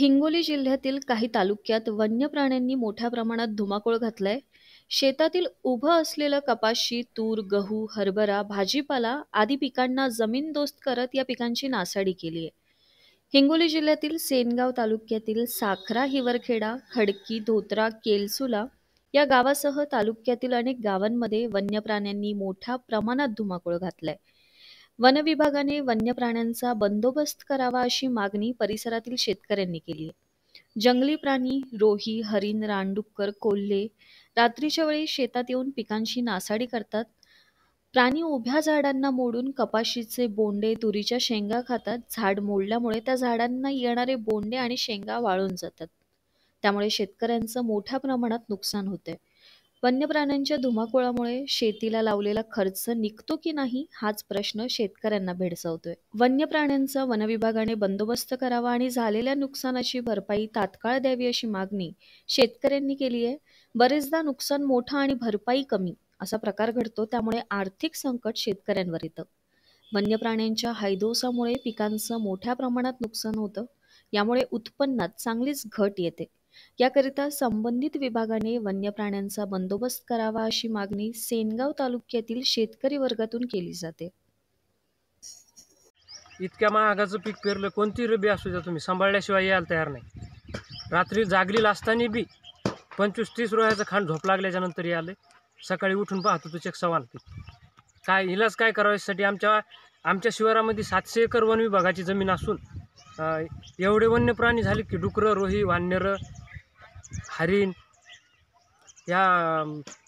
हिंगोली जिल्ह्यातील काही तालुक्यात वन्य प्राण्यांनी मोठ्या प्रमाणात धुमाकूळ घातलाय शेतातील उभं असलेलं कपाशी तूर गहू हरभरा भाजीपाला आदी पिकांना जमीनदोस्त करत या पिकांची नासाडी केली आहे हिंगोली जिल्ह्यातील सेनगाव तालुक्यातील साखरा हिवरखेडा खडकी धोत्रा केलसुला या गावासह तालुक्यातील अनेक गावांमध्ये वन्य प्राण्यांनी मोठ्या प्रमाणात धुमाकूळ घातलाय वनविभागाने वन्य प्राण्यांचा बंदोबस्त करावा अशी मागणी परिसरातील शेतकऱ्यांनी केली आहे जंगली प्राणी रोही हरिण रानडुक्कर कोल्हे रात्रीच्या वेळी शेतात येऊन पिकांशी नासाडी करतात प्राणी उभ्या झाडांना मोडून कपाशीचे बोंडे तुरीच्या शेंगा खातात झाड मोडल्यामुळे त्या झाडांना येणारे बोंडे आणि शेंगा वाळून जातात त्यामुळे शेतकऱ्यांचं मोठ्या प्रमाणात नुकसान होते वन्य प्राण्यांच्या धुमाकुळामुळे शेतीला लावलेला खर्च निघतो की नाही हाच प्रश्न शेतकऱ्यांना भेडसावतोय वन वनविभागाने बंदोबस्त करावा आणि झालेल्या नुकसानाची भरपाई तात्काळ द्यावी अशी मागणी शेतकऱ्यांनी केली आहे बरेचदा नुकसान मोठा आणि भरपाई कमी असा प्रकार घडतो त्यामुळे आर्थिक संकट शेतकऱ्यांवर येतं वन्यप्राण्यांच्या हायदोसामुळे पिकांचं मोठ्या प्रमाणात नुकसान होतं यामुळे उत्पन्नात चांगलीच घट येते याकरिता संबंधित विभागाने वन्य प्राण्यांचा बंदोबस्त करावा अशी मागणी सेनगाव तालुक्यातील शेतकरी वर्गातून केली जाते इतक्या महागाचं पीक पेरलं कोणती रबी असू द्या तुम्ही सांभाळल्याशिवाय यायला तयार नाही रात्री जागली असताना बी पंचवीस तीस रोह्याचं खाण झोप लागल्याच्या नंतर आले सकाळी उठून पाहतो तुझे सवाल पीक काय इलाज काय यासाठी आमच्या आमच्या शिवारामध्ये सातशे एकर वन विभागाची जमीन असून एवढे वन्य प्राणी झाले की डुकरं रोही वानरं हरिण या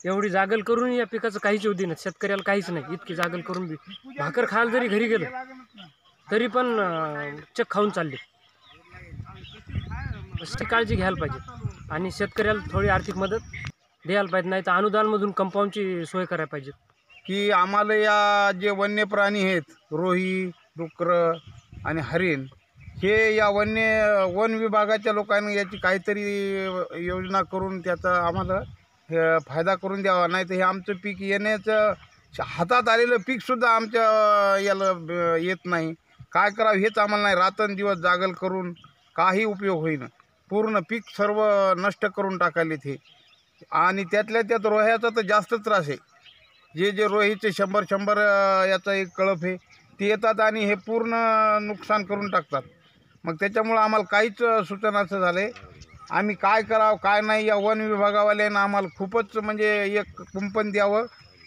एवढी जागल करून या पिकाचं काहीच होती नाही शेतकऱ्याला काहीच नाही इतकी जागल करून भाकर खाल जरी घरी गेलं तरी पण चक खाऊन चालले अशी काळजी घ्यायला पाहिजे आणि शेतकऱ्याला थोडी आर्थिक मदत द्यायला पाहिजे नाही तर अनुदानमधून कंपाऊंडची सोय करायला पाहिजे की आम्हाला या जे वन्य प्राणी आहेत रोही डुकरं आणि हरिण हे या वन्य वन विभागाच्या लोकांनी याची काहीतरी योजना करून त्याचा आम्हाला फायदा करून द्यावा नाही तर हे आमचं पीक येण्याचं हातात आलेलं पीकसुद्धा आमच्या याला येत नाही काय करावं हेच आम्हाला नाही रात्रंदिवस जागल करून काही उपयोग होईना पूर्ण पीक सर्व नष्ट करून टाकायले ते आणि त्यातल्या त्यात रोह्याचा तर जास्त त्रास आहे जे जे रोहीचे शंभर शंभर याचा एक कळप आहे ते येतात आणि हे पूर्ण नुकसान करून टाकतात मग त्याच्यामुळं आम्हाला काहीच सूचनाचं झालं आहे आम्ही काय करावं काय नाही या वन विभागावाल्यानं आम्हाला खूपच म्हणजे एक कुंपण द्यावं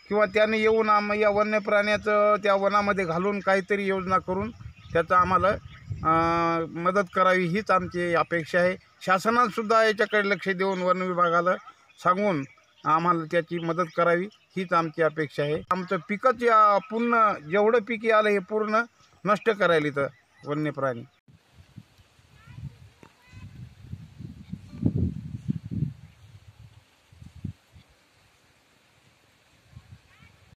किंवा त्याने येऊन आम या वन्यप्राण्याचं त्या वनामध्ये घालून काहीतरी योजना करून त्याचा आम्हाला मदत करावी हीच आमची अपेक्षा आहे शासनानंसुद्धा याच्याकडे लक्ष देऊन वन विभागाला सांगून आम्हाला त्याची मदत करावी हीच आमची अपेक्षा आहे आमचं पिकच या पूर्ण जेवढं पीक आलं हे पूर्ण नष्ट करायला इथं वन्यप्राणी